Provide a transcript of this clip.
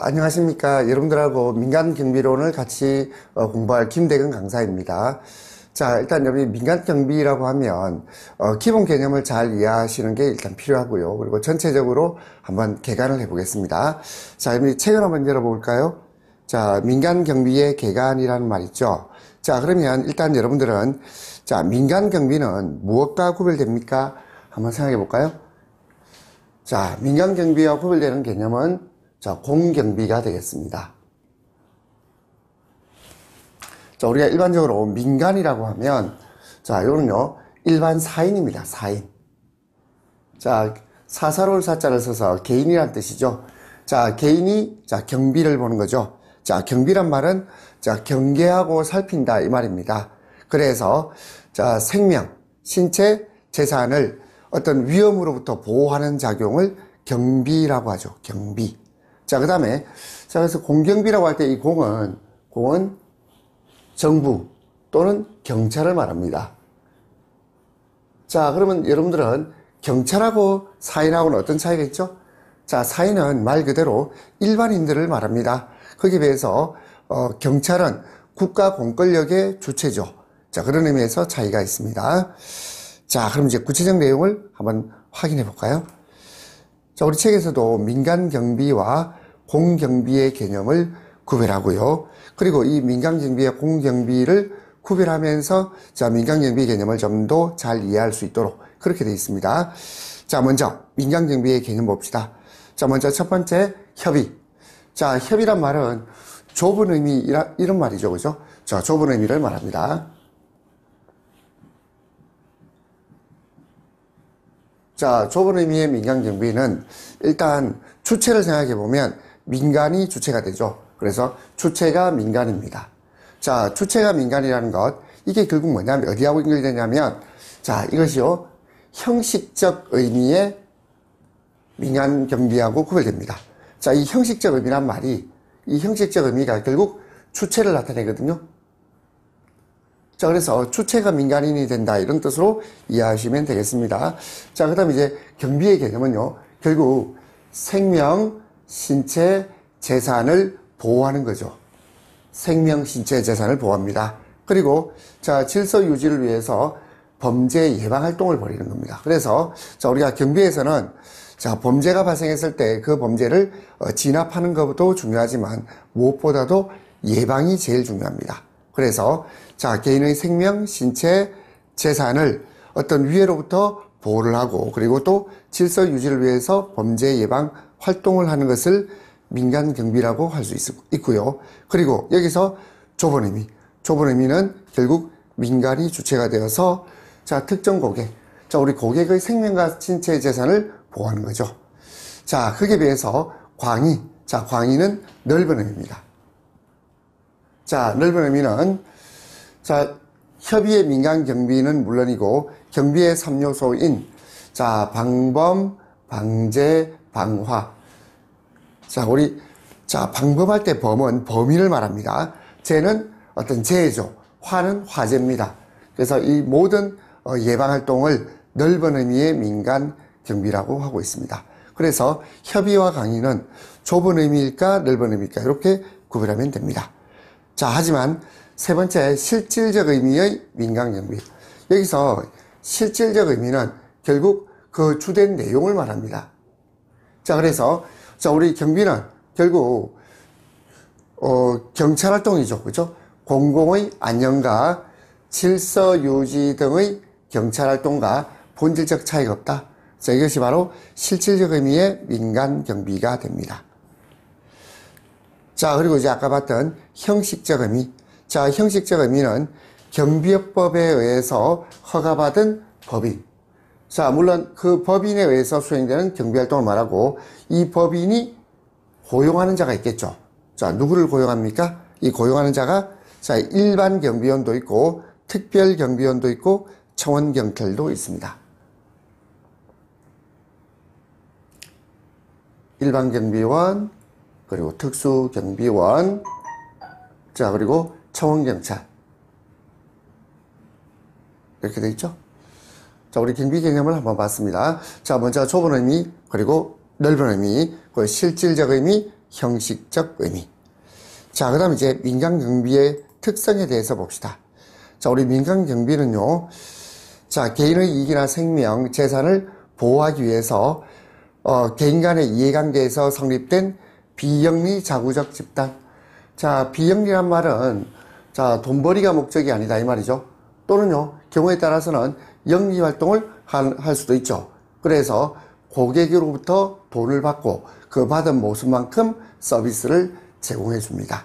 안녕하십니까. 여러분들하고 민간 경비론을 같이 어, 공부할 김대근 강사입니다. 자, 일단 여기 민간 경비라고 하면 어, 기본 개념을 잘 이해하시는 게 일단 필요하고요. 그리고 전체적으로 한번 개관을 해보겠습니다. 자, 여기 러 책을 한번 열어볼까요? 자, 민간 경비의 개관이라는말 있죠. 자, 그러면 일단 여러분들은 자, 민간 경비는 무엇과 구별됩니까? 한번 생각해 볼까요? 자, 민간 경비와 구별되는 개념은 자, 공경비가 되겠습니다. 자, 우리가 일반적으로 민간이라고 하면, 자, 요는요, 일반 사인입니다. 사인. 자, 사사로울 사자를 써서 개인이란 뜻이죠. 자, 개인이, 자, 경비를 보는 거죠. 자, 경비란 말은, 자, 경계하고 살핀다. 이 말입니다. 그래서, 자, 생명, 신체, 재산을 어떤 위험으로부터 보호하는 작용을 경비라고 하죠. 경비. 자, 그 다음에, 자, 그래서 공경비라고 할 때 이 공은, 공은 정부 또는 경찰을 말합니다. 자, 그러면 여러분들은 경찰하고 사인하고는 어떤 차이가 있죠? 자, 사인은 말 그대로 일반인들을 말합니다. 거기에 비해서, 어, 경찰은 국가 공권력의 주체죠. 자, 그런 의미에서 차이가 있습니다. 자, 그럼 이제 구체적 내용을 한번 확인해 볼까요? 자, 우리 책에서도 민간 경비와 공경비의 개념을 구별하고요. 그리고 이 민간 경비와 공경비를 구별하면서 자, 민간 경비 개념을 좀 더 잘 이해할 수 있도록 그렇게 되어 있습니다. 자, 먼저 민간 경비의 개념 봅시다. 자, 먼저 첫 번째 협의. 자, 협의란 말은 좁은 의미 이런 말이죠. 그죠? 자, 좁은 의미를 말합니다. 자, 좁은 의미의 민간 경비는 일단 주체를 생각해 보면 민간이 주체가 되죠. 그래서 주체가 민간입니다. 자, 주체가 민간이라는 것, 이게 결국 뭐냐면 어디하고 연결되냐면 자, 이것이요. 형식적 의미의 민간 경비하고 구별됩니다. 자, 이 형식적 의미란 말이 이 형식적 의미가 결국 주체를 나타내거든요. 자, 그래서 어, 주체가 민간인이 된다 이런 뜻으로 이해하시면 되겠습니다. 자, 그다음 이제 경비의 개념은요. 결국 생명, 신체, 재산을 보호하는 거죠. 생명, 신체, 재산을 보호합니다. 그리고 자, 질서 유지를 위해서 범죄 예방 활동을 벌이는 겁니다. 그래서 자, 우리가 경비에서는 자, 범죄가 발생했을 때 그 범죄를 어, 진압하는 것도 중요하지만 무엇보다도 예방이 제일 중요합니다. 그래서 자 개인의 생명, 신체, 재산을 어떤 위해로부터 보호를 하고 그리고 또 질서 유지를 위해서 범죄 예방 활동을 하는 것을 민간 경비라고 할 수 있고요. 그리고 여기서 좁은 의미, 좁은 의미는 결국 민간이 주체가 되어서 자 특정 고객, 자 우리 고객의 생명과 신체 재산을 보호하는 거죠. 자, 거에 비해서 광희, 자, 광희는 넓은 의미입니다. 자, 넓은 의미는 자, 협의의 민간 경비는 물론이고 경비의 3요소인 자, 방범, 방제, 방화. 자, 우리 자, 방범할 때 범은 범위를 말합니다. 재는 어떤 재죠 화는 화재입니다. 그래서 이 모든 어, 예방 활동을 넓은 의미의 민간 경비라고 하고 있습니다. 그래서 협의와 강의는 좁은 의미일까 넓은 의미일까 이렇게 구별하면 됩니다. 자, 하지만 세 번째 실질적 의미의 민간 경비. 여기서 실질적 의미는 결국 그 주된 내용을 말합니다. 자, 그래서 자, 우리 경비는 결국 어, 경찰 활동이죠. 그죠? 공공의 안녕과 질서 유지 등의 경찰 활동과 본질적 차이가 없다. 자, 이것이 바로 실질적 의미의 민간 경비가 됩니다. 자, 그리고 이제 아까 봤던 형식적 의미. 자, 형식적 의미는 경비업법에 의해서 허가받은 법인. 자, 물론 그 법인에 의해서 수행되는 경비활동을 말하고 이 법인이 고용하는 자가 있겠죠. 자, 누구를 고용합니까? 이 고용하는 자가 자, 일반 경비원도 있고 특별 경비원도 있고 청원 경찰도 있습니다. 일반 경비원, 그리고 특수경비원, 자 그리고 청원경찰 이렇게 돼 있죠. 자 우리 경비 개념을 한번 봤습니다. 자 먼저 좁은 의미 그리고 넓은 의미, 그리고 실질적 의미, 형식적 의미. 자, 그 다음 이제 민간 경비의 특성에 대해서 봅시다. 자, 우리 민간 경비는요, 자, 개인의 이익이나 생명, 재산을 보호하기 위해서, 어, 개인 간의 이해관계에서 성립된 비영리 자구적 집단. 자, 비영리란 말은 자, 돈벌이가 목적이 아니다 이 말이죠. 또는요, 경우에 따라서는 영리 활동을 할 수도 있죠. 그래서 고객으로부터 돈을 받고 그 받은 모습만큼 서비스를 제공해 줍니다.